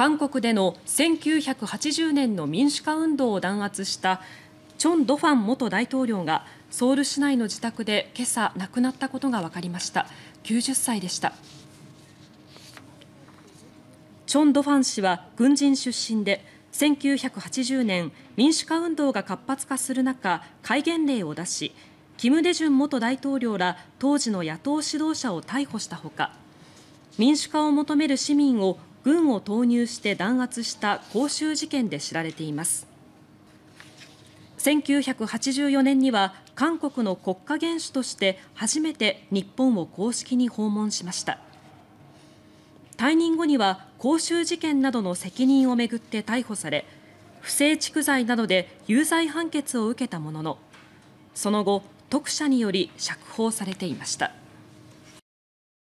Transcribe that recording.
韓国での1980年の民主化運動を弾圧したチョン・ドファン元大統領がソウル市内の自宅で今朝亡くなったことが分かりました90歳でしたチョン・ドファン氏は軍人出身で1980年民主化運動が活発化する中戒厳令を出し金大中元大統領ら当時の野党指導者を逮捕したほか民主化を求める市民を軍を投入して弾圧した光州事件で知られています。1984年には韓国の国家元首として初めて日本を公式に訪問しました。退任後には光州事件などの責任をめぐって逮捕され不正蓄財などで有罪判決を受けたもののその後、特赦により釈放されていました。